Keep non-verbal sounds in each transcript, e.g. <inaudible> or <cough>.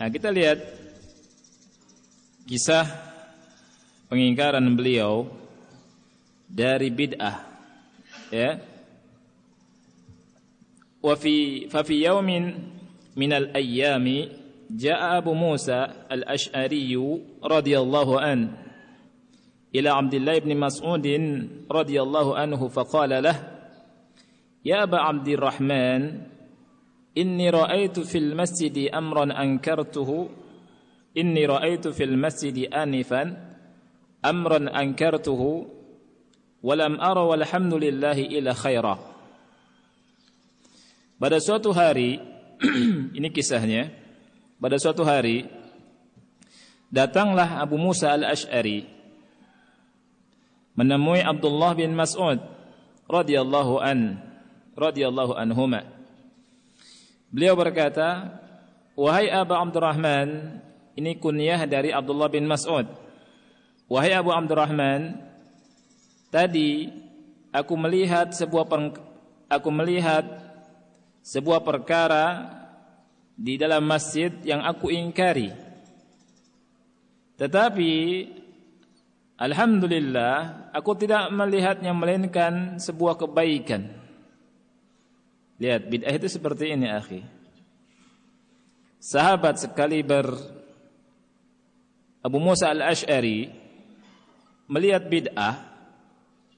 Nah, kita lihat kisah pengingkaran beliau dari bid'ah ya wa fi fa fi yawmin min al ayami jaa abu musa al ash'ari radhiyallahu an ila abdullah ibn mas'ud radhiyallahu anhu fa qala lah ya abu abdurrahman إني رأيت في المسجد أمرا أنكرته إني رأيت في المسجد آنفا أمرا أنكرته ولم أرى والحمد لله إلى خيرا Pada suatu hari, ini kisahnya, pada suatu hari, datanglah Abu Musa al-Ash'ari menemui Abdullah bin Mas'ud radhiyallahu an radhiyallahu anhumah Beliau berkata, "Wahai Abu Abdurrahman, ini kunyah dari Abdullah bin Mas'ud. Wahai Abu Abdurrahman, tadi aku melihat sebuah per, aku melihat sebuah perkara di dalam masjid yang aku ingkari. Tetapi alhamdulillah aku tidak melihatnya melainkan sebuah kebaikan." Lihat bid'ah itu seperti ini, akhi. Sahabat sekali ber Abu Musa al-Ash'ari melihat bid'ah,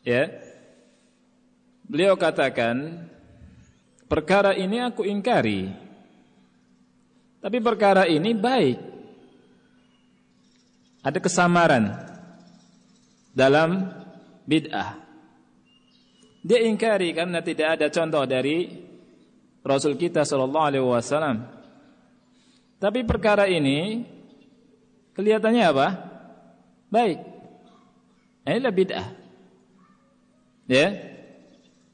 ya. Beliau katakan, perkara ini aku ingkari. Tapi perkara ini baik. Ada kesamaran dalam bid'ah. Dia ingkari karena tidak ada contoh dari Rasul kita sallallahu alaihi wasallam. Tapi perkara ini kelihatannya apa? Baik. Ini lah bid'ah. Ya.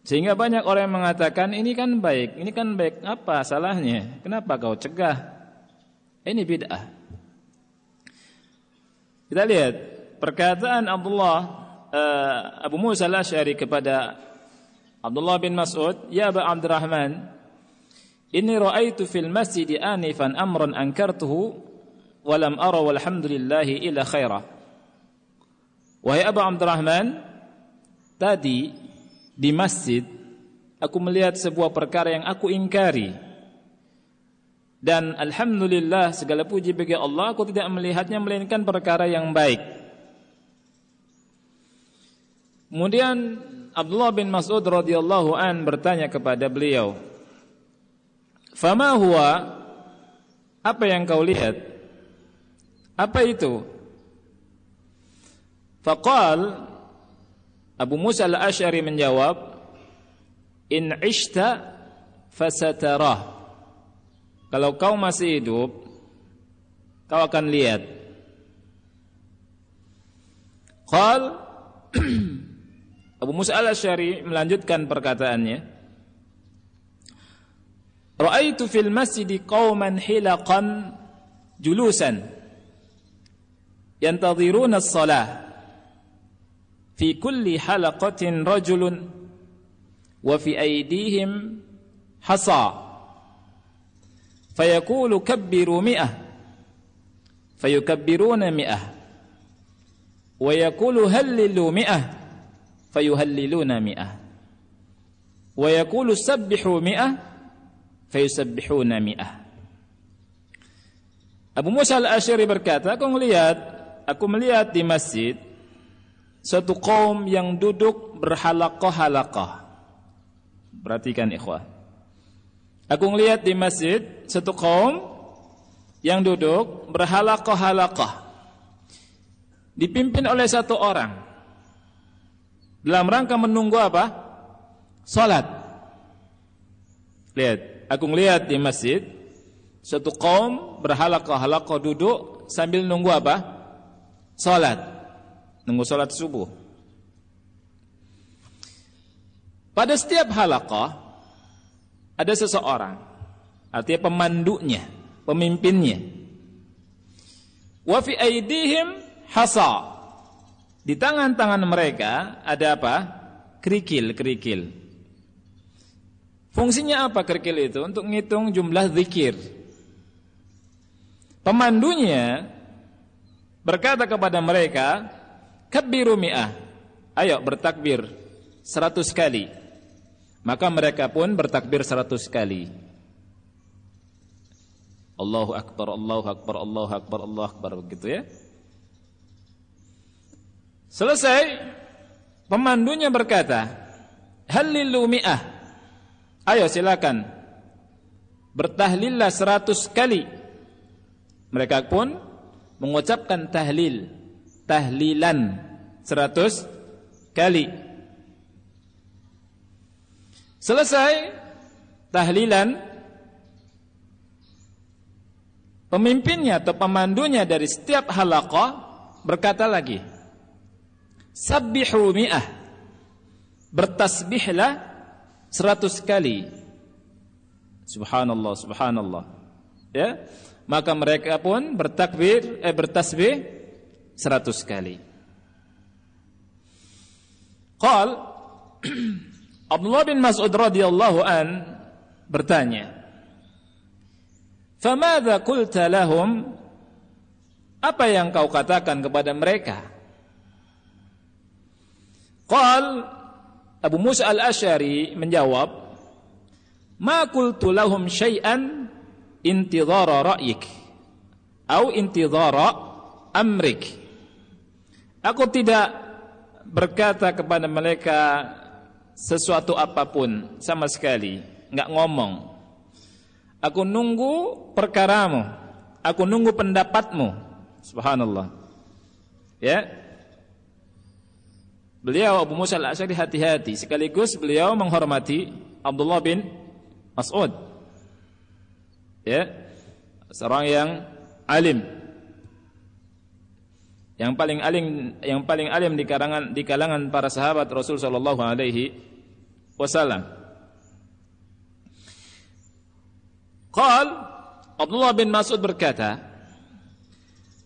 Sehingga banyak orang yang mengatakan ini kan baik, ini kan baik. Apa salahnya? Kenapa kau cegah? Ini bid'ah. Kita lihat perkataan Abdullah eh, Abu Musa Al-Asy'ari kepada Abdullah bin Mas'ud, "Ya Aba Abdurrahman, Inni ra'aitu fil masjid anifan amran ankartuhu wa lam ara walhamdulillahi ila khaira. Wahai Abu Abdurrahman, tadi di masjid aku melihat sebuah perkara yang aku ingkari. Dan alhamdulillah segala puji bagi Allah aku tidak melihatnya melainkan perkara yang baik. Kemudian Abdullah bin Mas'ud radhiyallahu an bertanya kepada beliau, Fama huwa apa yang kau lihat? Apa itu? Faqal Abu Musa al-Ash'ari menjawab, "In ishta fasatarah." Kalau kau masih hidup, kau akan lihat. Qal <clears throat> Abu Musa al-Ash'ari melanjutkan perkataannya, رأيت في المسجد قوما حلقا جلوسا ينتظرون الصلاة في كل حلقة رجل وفي أيديهم حصى فيقول كبروا مئة فيكبرون مئة ويقول هللوا مئة فيهللون مئة ويقول سبحوا مئة fayusabbihuna mi'ah Abu Musa al-Ashiri berkata aku melihat aku melihat di masjid satu kaum yang duduk berhalaqah-halaqah perhatikan ikhwah aku melihat di masjid satu kaum yang duduk berhalaqah-halaqah dipimpin oleh satu orang dalam rangka menunggu apa? Salat. Lihat, Aku melihat di masjid Satu kaum berhalakoh-halakoh duduk Sambil nunggu apa? Salat Nunggu salat subuh Pada setiap halakoh Ada seseorang Artinya pemandunya Pemimpinnya Wa fi aidihim hasa Di tangan-tangan mereka Ada apa? Kerikil-kerikil Fungsinya apa kerkil itu? Untuk menghitung jumlah zikir. Pemandunya berkata kepada mereka, "Kabbiru mi'ah." Ayo bertakbir 100 kali. Maka mereka pun bertakbir 100 kali. Allahu akbar, Allahu akbar, Allahu akbar, Allahu akbar begitu ya. Selesai, pemandunya berkata, "Halilu mi'ah." Ayo silakan Bertahlillah seratus kali Mereka pun Mengucapkan tahlil Tahlilan Seratus kali Selesai Tahlilan Pemimpinnya atau pemandunya Dari setiap halakah Berkata lagi Sabbihu mi'ah Bertasbihlah seratus kali subhanallah subhanallah ya maka mereka pun bertakbir eh bertasbih seratus kali qal <clears throat> Abdullah bin Mas'ud radhiyallahu an bertanya Famadha kul lahum apa yang kau katakan kepada mereka Qal Abu Musa al-Ashari menjawab, Ma tu lahum shay'an intizara raiq, atau intizara amrik. Aku tidak berkata kepada mereka sesuatu apapun sama sekali, enggak ngomong. Aku nunggu perkaramu, aku nunggu pendapatmu. Subhanallah. Ya. Beliau Abu Musa al-Asyari hati-hati Sekaligus beliau menghormati Abdullah bin Mas'ud Ya Seorang yang alim Yang paling alim Yang paling alim di kalangan, di kalangan para sahabat Rasul Sallallahu Alaihi Wasallam Qal Abdullah bin Mas'ud berkata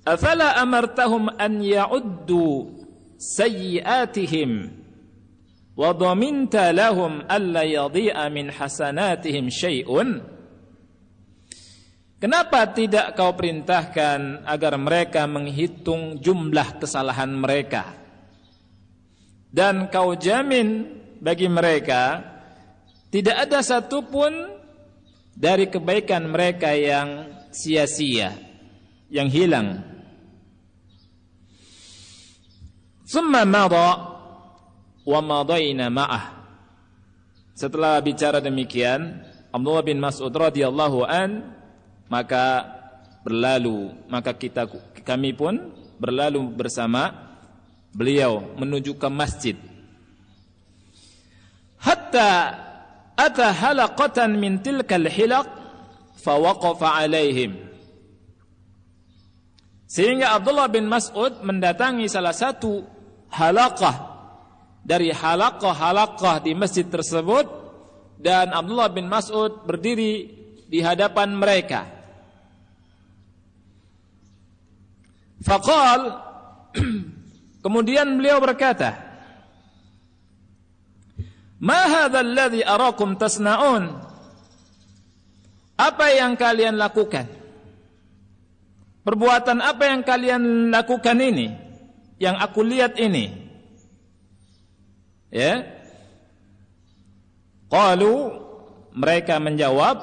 Afala amartahum an ya'uddu sayyiatihim wa dhaminta lahum alla yadhi'a min hasanatihim syai'un Kenapa tidak kau perintahkan agar mereka menghitung jumlah kesalahan mereka dan kau jamin bagi mereka tidak ada satu pun dari kebaikan mereka yang sia-sia yang hilang Summa mada wa madaina ma'ah. Setelah bicara demikian, Abdullah bin Mas'ud radhiyallahu an maka berlalu, maka kita kami pun berlalu bersama beliau menuju ke masjid. Hatta ata halaqatan min tilkal hilaq fa waqafa alaihim. Sehingga Abdullah bin Mas'ud mendatangi salah satu Halakah dari halakah halakah di masjid tersebut dan Abdullah bin Mas'ud berdiri di hadapan mereka. Fakal <clears throat> kemudian beliau berkata, "Ma hadzal ladzi arakum tasnaun?" Apa yang kalian lakukan? Perbuatan apa yang kalian lakukan ini? yang aku lihat ini. Ya. Qalu mereka menjawab,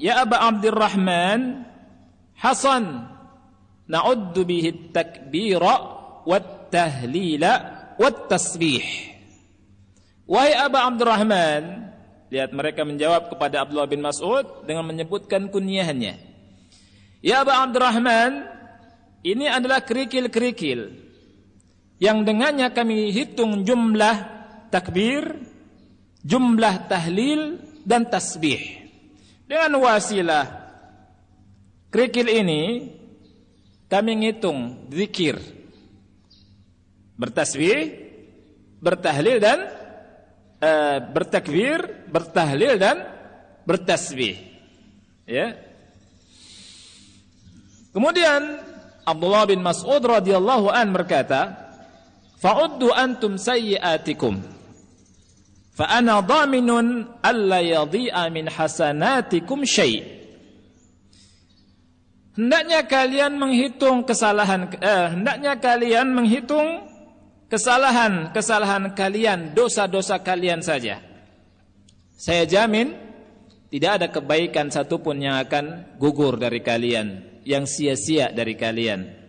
"Ya Aba Abdurrahman, Hasan, na'uddu bihi at-takbira wa tahlila wat tasbih." Wahai Aba Abdurrahman, lihat mereka menjawab kepada Abdullah bin Mas'ud dengan menyebutkan kunyahnya. "Ya Aba Abdurrahman, ini adalah kerikil-kerikil yang dengannya kami hitung jumlah takbir, jumlah tahlil dan tasbih. Dengan wasilah kerikil ini kami ngitung zikir bertasbih, bertahlil dan e, bertakbir, bertahlil dan bertasbih. Ya. Kemudian Abdullah bin Mas'ud radhiyallahu an berkata, fa'uddu antum sayyiatikum fa ana dhaminun alla yadhi'a min hasanatikum syai' hendaknya kalian menghitung kesalahan eh, hendaknya kalian menghitung kesalahan-kesalahan kalian dosa-dosa kalian saja saya jamin tidak ada kebaikan satupun yang akan gugur dari kalian yang sia-sia dari kalian